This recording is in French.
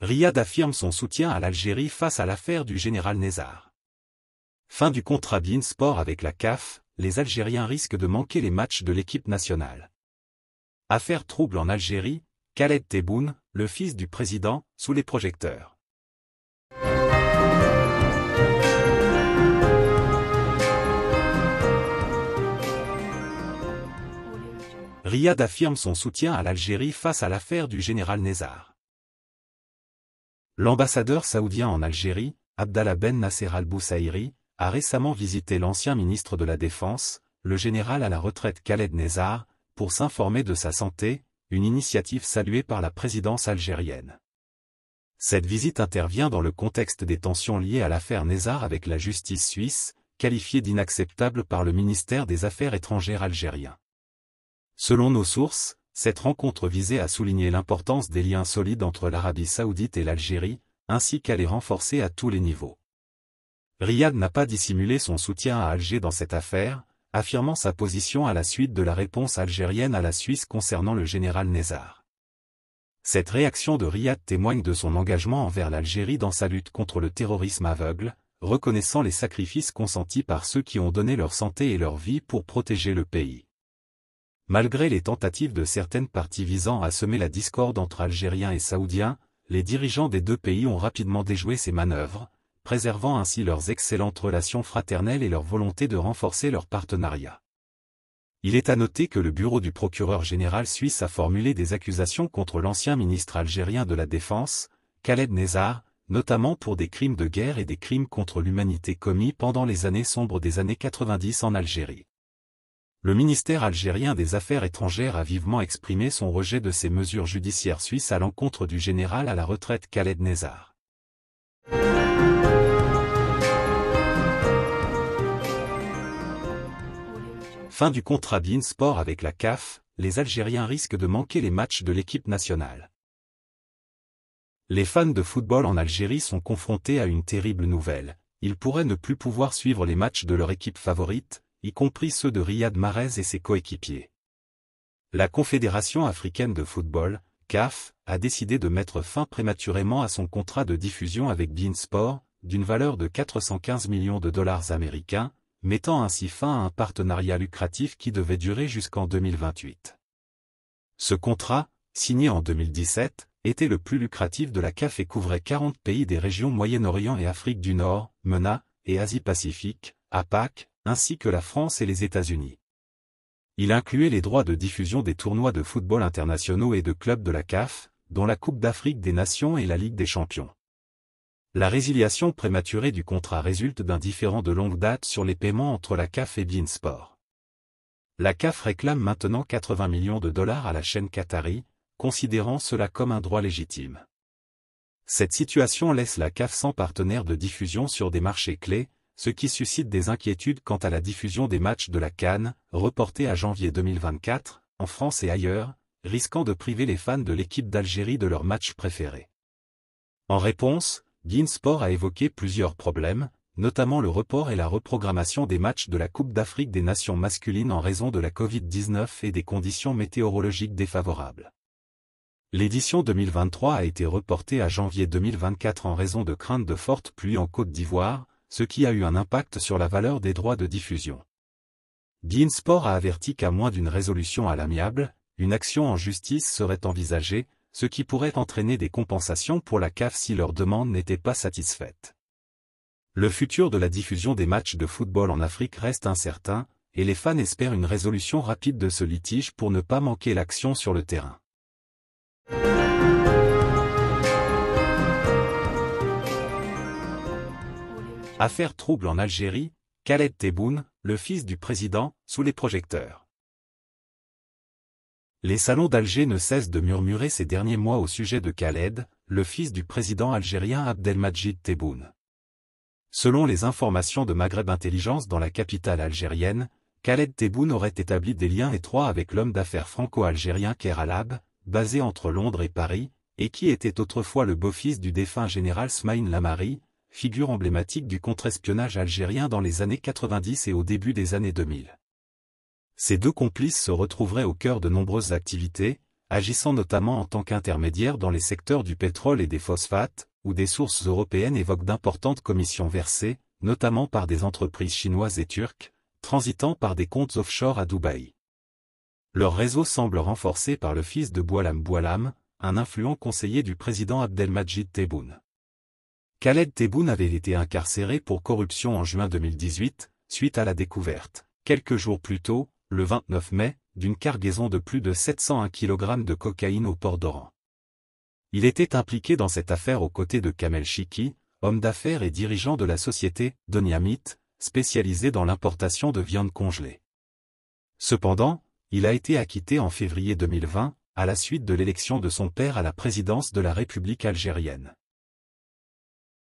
Riyad affirme son soutien à l'Algérie face à l'affaire du général Nézar. Fin du contrat d'Insport avec la CAF, les Algériens risquent de manquer les matchs de l'équipe nationale. Affaire trouble en Algérie, Khaled Tebboune, le fils du président, sous les projecteurs. Riyad affirme son soutien à l'Algérie face à l'affaire du général Nézar. L'ambassadeur saoudien en Algérie, Abdallah Ben Nasser al-Boussaïri, a récemment visité l'ancien ministre de la Défense, le général à la retraite Khaled Nezar, pour s'informer de sa santé, une initiative saluée par la présidence algérienne. Cette visite intervient dans le contexte des tensions liées à l'affaire Nézar avec la justice suisse, qualifiée d'inacceptable par le ministère des Affaires étrangères algérien. Selon nos sources, cette rencontre visait à souligner l'importance des liens solides entre l'Arabie saoudite et l'Algérie, ainsi qu'à les renforcer à tous les niveaux. Riyad n'a pas dissimulé son soutien à Alger dans cette affaire, affirmant sa position à la suite de la réponse algérienne à la Suisse concernant le général Nézar. Cette réaction de Riyad témoigne de son engagement envers l'Algérie dans sa lutte contre le terrorisme aveugle, reconnaissant les sacrifices consentis par ceux qui ont donné leur santé et leur vie pour protéger le pays. Malgré les tentatives de certaines parties visant à semer la discorde entre Algériens et Saoudiens, les dirigeants des deux pays ont rapidement déjoué ces manœuvres, préservant ainsi leurs excellentes relations fraternelles et leur volonté de renforcer leur partenariat. Il est à noter que le bureau du procureur général suisse a formulé des accusations contre l'ancien ministre algérien de la Défense, Khaled Nezar, notamment pour des crimes de guerre et des crimes contre l'humanité commis pendant les années sombres des années 90 en Algérie le ministère algérien des Affaires étrangères a vivement exprimé son rejet de ces mesures judiciaires suisses à l'encontre du général à la retraite Khaled Nezar. Fin du contrat Sport avec la CAF, les Algériens risquent de manquer les matchs de l'équipe nationale. Les fans de football en Algérie sont confrontés à une terrible nouvelle. Ils pourraient ne plus pouvoir suivre les matchs de leur équipe favorite, y compris ceux de Riyad Mahrez et ses coéquipiers. La Confédération africaine de football, CAF, a décidé de mettre fin prématurément à son contrat de diffusion avec Bein d'une valeur de 415 millions de dollars américains, mettant ainsi fin à un partenariat lucratif qui devait durer jusqu'en 2028. Ce contrat, signé en 2017, était le plus lucratif de la CAF et couvrait 40 pays des régions Moyen-Orient et Afrique du Nord, MENA, et Asie-Pacifique, APAC, ainsi que la France et les États-Unis. Il incluait les droits de diffusion des tournois de football internationaux et de clubs de la CAF, dont la Coupe d'Afrique des Nations et la Ligue des Champions. La résiliation prématurée du contrat résulte d'un différend de longue date sur les paiements entre la CAF et Beansport. La CAF réclame maintenant 80 millions de dollars à la chaîne Qatari, considérant cela comme un droit légitime. Cette situation laisse la CAF sans partenaire de diffusion sur des marchés clés, ce qui suscite des inquiétudes quant à la diffusion des matchs de la Cannes, reportés à janvier 2024, en France et ailleurs, risquant de priver les fans de l'équipe d'Algérie de leur match préféré. En réponse, Sport a évoqué plusieurs problèmes, notamment le report et la reprogrammation des matchs de la Coupe d'Afrique des Nations masculines en raison de la Covid-19 et des conditions météorologiques défavorables. L'édition 2023 a été reportée à janvier 2024 en raison de craintes de fortes pluies en Côte d'Ivoire, ce qui a eu un impact sur la valeur des droits de diffusion. Beansport a averti qu'à moins d'une résolution à l'amiable, une action en justice serait envisagée, ce qui pourrait entraîner des compensations pour la CAF si leur demande n'était pas satisfaite. Le futur de la diffusion des matchs de football en Afrique reste incertain, et les fans espèrent une résolution rapide de ce litige pour ne pas manquer l'action sur le terrain. Affaire trouble en Algérie, Khaled Tebboune, le fils du président, sous les projecteurs. Les salons d'Alger ne cessent de murmurer ces derniers mois au sujet de Khaled, le fils du président algérien Abdelmajid Tebboune. Selon les informations de Maghreb Intelligence dans la capitale algérienne, Khaled Tebboune aurait établi des liens étroits avec l'homme d'affaires franco-algérien Keralab, basé entre Londres et Paris, et qui était autrefois le beau-fils du défunt général Smaïn Lamari, figure emblématique du contre-espionnage algérien dans les années 90 et au début des années 2000. Ces deux complices se retrouveraient au cœur de nombreuses activités, agissant notamment en tant qu'intermédiaires dans les secteurs du pétrole et des phosphates, où des sources européennes évoquent d'importantes commissions versées, notamment par des entreprises chinoises et turques, transitant par des comptes offshore à Dubaï. Leur réseau semble renforcé par le fils de Boilam Boualam, un influent conseiller du président Abdelmajid Tebboune. Khaled Tebboune avait été incarcéré pour corruption en juin 2018, suite à la découverte, quelques jours plus tôt, le 29 mai, d'une cargaison de plus de 701 kg de cocaïne au port d'Oran. Il était impliqué dans cette affaire aux côtés de Kamel Chiki, homme d'affaires et dirigeant de la société Doniamit, spécialisée dans l'importation de viande congelée. Cependant, il a été acquitté en février 2020, à la suite de l'élection de son père à la présidence de la République algérienne.